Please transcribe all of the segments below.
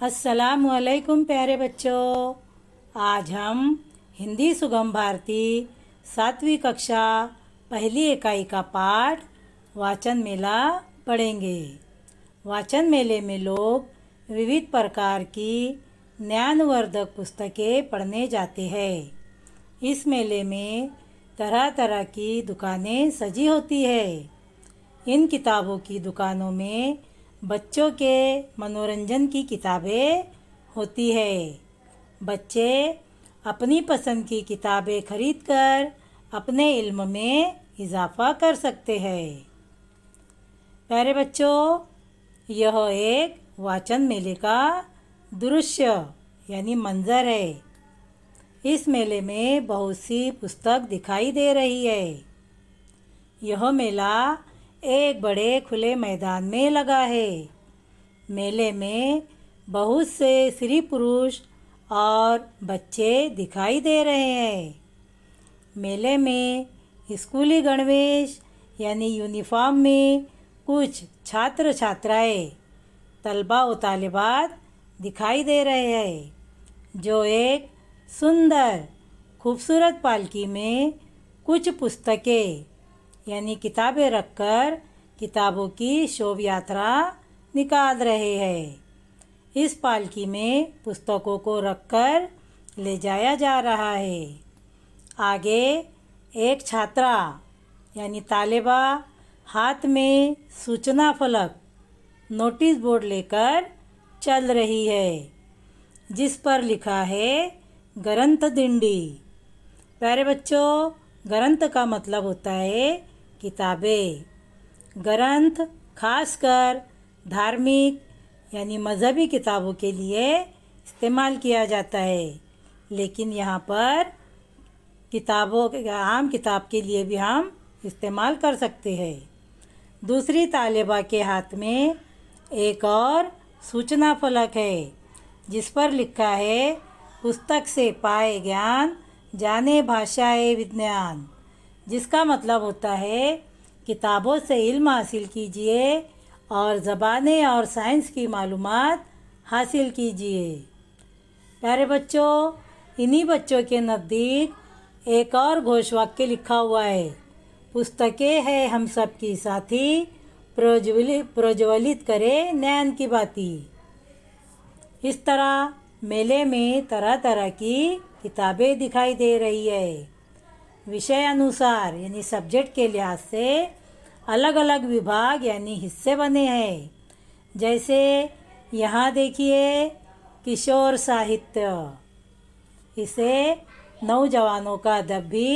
वालेकुम प्यारे बच्चों आज हम हिंदी सुगम भारती सातवीं कक्षा पहली इकाई का पाठ वाचन मेला पढ़ेंगे वाचन मेले में लोग विविध प्रकार की ज्ञानवर्धक पुस्तकें पढ़ने जाते हैं इस मेले में तरह तरह की दुकानें सजी होती है इन किताबों की दुकानों में बच्चों के मनोरंजन की किताबें होती है बच्चे अपनी पसंद की किताबें खरीदकर अपने इल्म में इजाफा कर सकते हैं प्यारे बच्चों यह एक वाचन मेले का दृश्य यानी मंज़र है इस मेले में बहुत सी पुस्तक दिखाई दे रही है यह मेला एक बड़े खुले मैदान में लगा है मेले में बहुत से स्त्री पुरुष और बच्चे दिखाई दे रहे हैं मेले में स्कूली गणवेश यानी यूनिफॉर्म में कुछ छात्र छात्राएं तलबा व तालिबात दिखाई दे रहे हैं जो एक सुंदर खूबसूरत पालकी में कुछ पुस्तकें यानी किताबें रखकर किताबों की शोभ यात्रा निकाल रहे हैं इस पालकी में पुस्तकों को रखकर ले जाया जा रहा है आगे एक छात्रा यानी तालिबा हाथ में सूचना फलक नोटिस बोर्ड लेकर चल रही है जिस पर लिखा है ग्रंथ दिंडी प्यारे बच्चों ग्रंथ का मतलब होता है किताबें ग्रंथ खासकर धार्मिक यानी मज़हबी किताबों के लिए इस्तेमाल किया जाता है लेकिन यहाँ पर किताबों आम किताब के लिए भी हम इस्तेमाल कर सकते हैं दूसरी तालिबा के हाथ में एक और सूचना फलक है जिस पर लिखा है पुस्तक से पाए ज्ञान जाने भाषाए विज्ञान जिसका मतलब होता है किताबों से इल्म हासिल कीजिए और ज़बानें और साइंस की मालूम हासिल कीजिए प्यारे बच्चों इन्हीं बच्चों के नज़दीक एक और घोष वाक्य लिखा हुआ है पुस्तकें है हम सब की साथी प्रज्वलित प्रज्वलित करें नैन की बाती इस तरह मेले में तरह तरह की किताबें दिखाई दे रही है विषय अनुसार यानी सब्जेक्ट के लिहाज से अलग अलग विभाग यानी हिस्से बने हैं जैसे यहाँ देखिए किशोर साहित्य इसे नौजवानों का अदब भी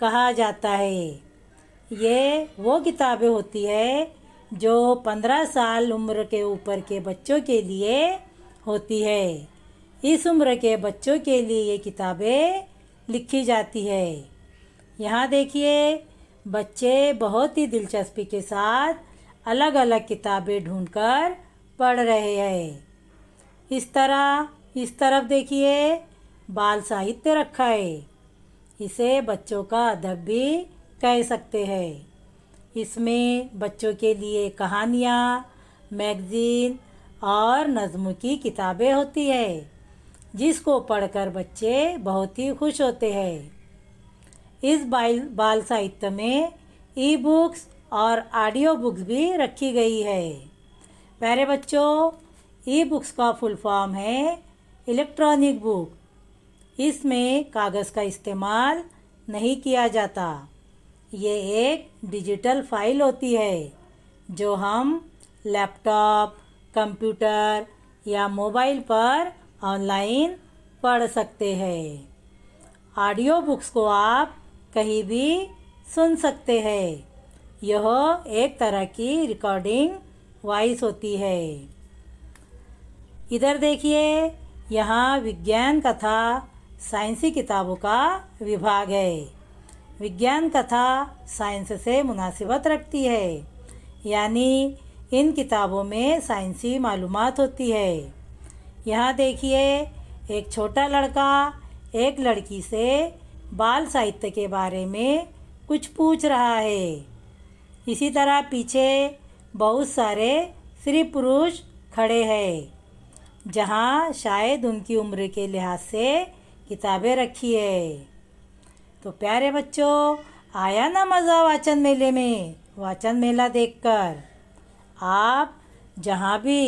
कहा जाता है ये वो किताबें होती है जो पंद्रह साल उम्र के ऊपर के बच्चों के लिए होती है इस उम्र के बच्चों के लिए ये किताबें लिखी जाती है यहाँ देखिए बच्चे बहुत ही दिलचस्पी के साथ अलग अलग किताबें ढूंढकर पढ़ रहे हैं इस तरह इस तरफ देखिए बाल साहित्य रखा है इसे बच्चों का अदब भी कह सकते हैं इसमें बच्चों के लिए कहानियाँ मैगज़ीन और नज़म की किताबें होती है जिसको पढ़कर बच्चे बहुत ही खुश होते हैं इस बाल बाल साहित्य में ई बुक्स और ऑडियो बुक्स भी रखी गई है प्यारे बच्चों ई बुक्स का फुल फॉर्म है इलेक्ट्रॉनिक बुक इसमें कागज़ का इस्तेमाल नहीं किया जाता ये एक डिजिटल फाइल होती है जो हम लैपटॉप कंप्यूटर या मोबाइल पर ऑनलाइन पढ़ सकते हैं ऑडियो बुक्स को आप कहीं भी सुन सकते हैं यह एक तरह की रिकॉर्डिंग वॉइस होती है इधर देखिए यहाँ विज्ञान कथा साइंसी किताबों का विभाग है विज्ञान कथा साइंस से मुनासिबत रखती है यानी इन किताबों में साइंसी मालूम होती है यहाँ देखिए एक छोटा लड़का एक लड़की से बाल साहित्य के बारे में कुछ पूछ रहा है इसी तरह पीछे बहुत सारे स्त्री पुरुष खड़े हैं जहाँ शायद उनकी उम्र के लिहाज से किताबें रखी है तो प्यारे बच्चों आया ना मज़ा वाचन मेले में वाचन मेला देखकर आप जहाँ भी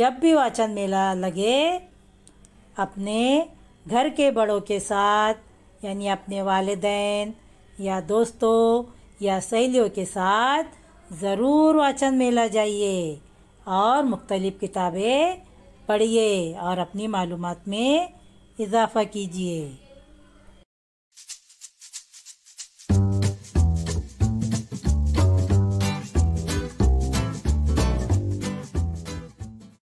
जब भी वाचन मेला लगे अपने घर के बड़ों के साथ यानी अपने वालदेन या दोस्तों या सहेलियों के साथ ज़रूर वाचन मेला जाइए और मुख्तलिफ़ किताबें पढ़िए और अपनी मालूम में इजाफ़ा कीजिए